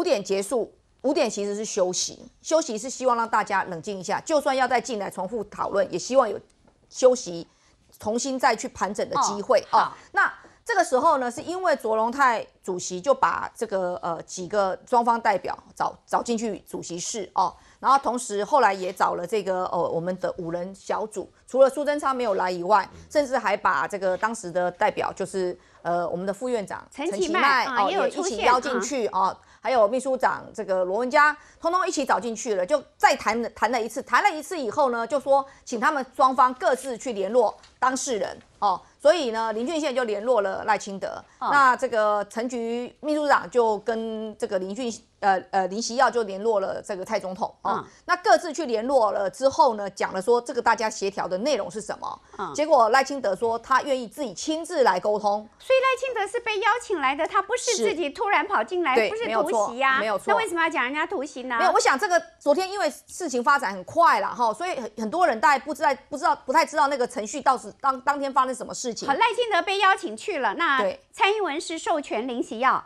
五点结束，五点其实是休息，休息是希望让大家冷静一下。就算要再进来重复讨论，也希望有休息，重新再去盘整的机会啊。那这个时候呢，是因为卓荣泰主席就把这个呃几个双方代表找找进去主席室哦，然后同时后来也找了这个呃我们的五人小组，除了苏贞昌没有来以外，甚至还把这个当时的代表就是呃我们的副院长陈其迈哦也一起邀进去哦。还有秘书长这个罗文佳，通通一起找进去了，就再谈谈了一次，谈了一次以后呢，就说请他们双方各自去联络当事人。哦，所以呢，林俊现在就联络了赖清德，那这个陈局秘书长就跟这个林俊，呃呃林锡耀就联络了这个蔡总统，哦，那各自去联络了之后呢，讲了说这个大家协调的内容是什么，结果赖清德说他愿意自己亲自来沟通，所以赖清德是被邀请来的，他不是自己突然跑进来，不是突袭呀，没有错。那为什么要讲人家突袭呢？没有，我想这个昨天因为事情发展很快了哈，所以很很多人大家不知道，不知道不太知道那个程序，到是当当天发。什么事情？好，赖清德被邀请去了。那蔡英文是授权林喜耀。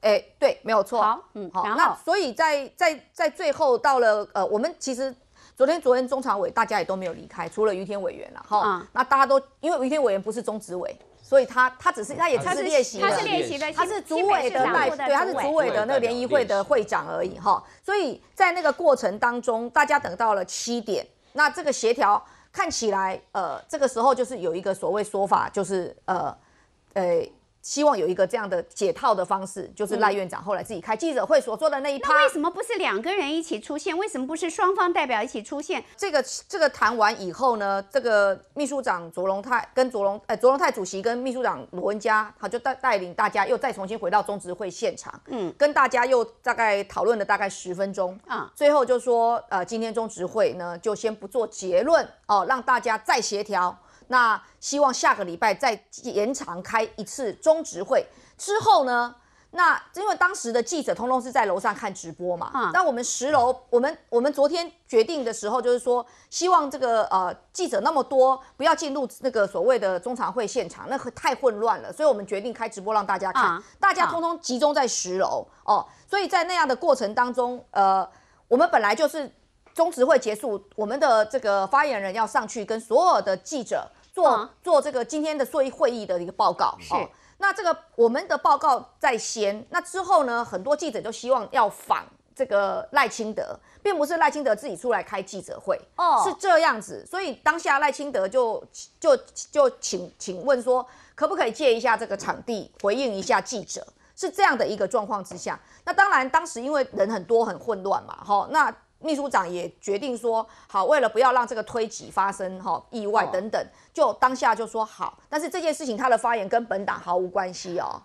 哎，对，没有错。好，嗯，好。那所以在在在最后到了呃，我们其实昨天昨天中常委大家也都没有离开，除了于天委员了哈。那大家都因为于天委员不是中执委，所以他他只是他也只是练习，他是练习的，他是主委的，对，他是主委的那个联谊会的会长而已哈。所以在那个过程当中，大家等到了七点，那这个协调。看起来，呃，这个时候就是有一个所谓说法，就是呃，诶。希望有一个这样的解套的方式，就是赖院长后来自己开记者会所说的那一趴。那为什么不是两个人一起出现？为什么不是双方代表一起出现？这个这个谈完以后呢，这个秘书长卓龙泰跟卓龙，呃，卓龙泰主席跟秘书长罗文佳，好，就带带领大家又再重新回到中执会现场，嗯，跟大家又大概讨论了大概十分钟，啊，最后就说，呃，今天中执会呢就先不做结论，哦，让大家再协调。那希望下个礼拜再延长开一次中执会之后呢？那因为当时的记者通通是在楼上看直播嘛。那我们十楼，我们我们昨天决定的时候，就是说希望这个呃记者那么多，不要进入那个所谓的中常会现场，那太混乱了。所以我们决定开直播让大家看，大家通通集中在十楼哦。所以在那样的过程当中，呃，我们本来就是中执会结束，我们的这个发言人要上去跟所有的记者。做做这个今天的会议会议的一个报告哦，那这个我们的报告在先，那之后呢，很多记者就希望要访这个赖清德，并不是赖清德自己出来开记者会哦，是这样子，所以当下赖清德就就就请请问说可不可以借一下这个场地回应一下记者，是这样的一个状况之下，那当然当时因为人很多很混乱嘛，好那。秘书长也决定说好，为了不要让这个推挤发生哈意外等等，就当下就说好。但是这件事情他的发言跟本党毫无关系哦。